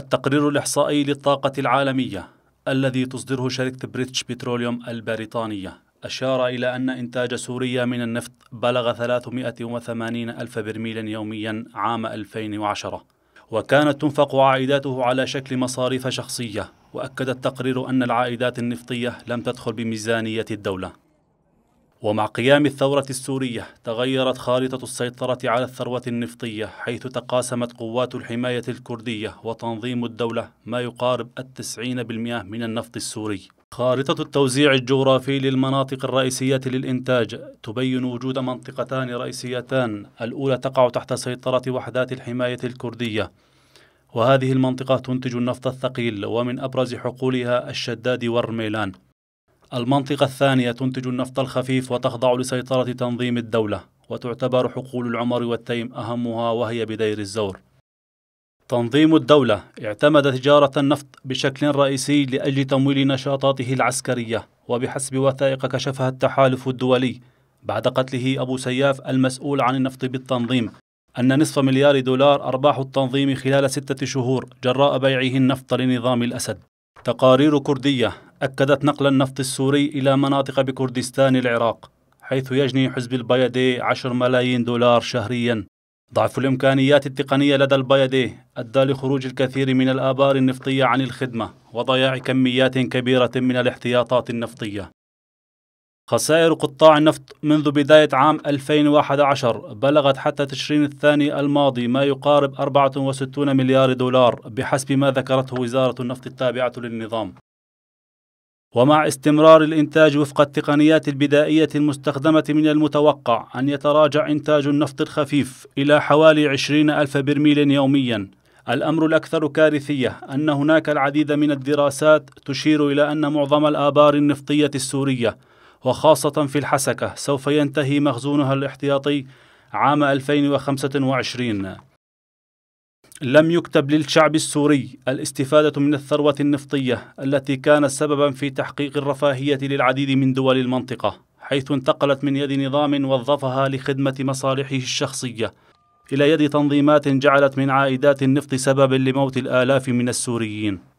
التقرير الإحصائي للطاقة العالمية الذي تصدره شركة بريتش بتروليوم البريطانية أشار إلى أن إنتاج سوريا من النفط بلغ 380 ألف برميل يوميا عام 2010 وكانت تنفق عائداته على شكل مصاريف شخصية وأكد التقرير أن العائدات النفطية لم تدخل بميزانية الدولة ومع قيام الثورة السورية تغيرت خارطة السيطرة على الثروة النفطية حيث تقاسمت قوات الحماية الكردية وتنظيم الدولة ما يقارب التسعين بالمئة من النفط السوري خارطة التوزيع الجغرافي للمناطق الرئيسية للإنتاج تبين وجود منطقتان رئيسيتان الأولى تقع تحت سيطرة وحدات الحماية الكردية وهذه المنطقة تنتج النفط الثقيل ومن أبرز حقولها الشداد والرميلان المنطقة الثانية تنتج النفط الخفيف وتخضع لسيطرة تنظيم الدولة وتعتبر حقول العمر والتيم أهمها وهي بدير الزور تنظيم الدولة اعتمد تجارة النفط بشكل رئيسي لأجل تمويل نشاطاته العسكرية وبحسب وثائق كشفها التحالف الدولي بعد قتله أبو سياف المسؤول عن النفط بالتنظيم أن نصف مليار دولار أرباح التنظيم خلال ستة شهور جراء بيعه النفط لنظام الأسد تقارير كردية أكدت نقل النفط السوري إلى مناطق بكردستان العراق حيث يجني حزب البيدي 10 ملايين دولار شهريا ضعف الإمكانيات التقنية لدى البيدي أدى لخروج الكثير من الآبار النفطية عن الخدمة وضياع كميات كبيرة من الاحتياطات النفطية خسائر قطاع النفط منذ بداية عام 2011 بلغت حتى تشرين الثاني الماضي ما يقارب 64 مليار دولار بحسب ما ذكرته وزارة النفط التابعة للنظام ومع استمرار الإنتاج وفق التقنيات البدائية المستخدمة من المتوقع أن يتراجع إنتاج النفط الخفيف إلى حوالي 20 ألف برميل يومياً الأمر الأكثر كارثية أن هناك العديد من الدراسات تشير إلى أن معظم الآبار النفطية السورية وخاصة في الحسكة سوف ينتهي مخزونها الاحتياطي عام 2025 لم يكتب للشعب السوري الاستفادة من الثروة النفطية التي كانت سببا في تحقيق الرفاهية للعديد من دول المنطقة حيث انتقلت من يد نظام وظفها لخدمة مصالحه الشخصية إلى يد تنظيمات جعلت من عائدات النفط سببا لموت الآلاف من السوريين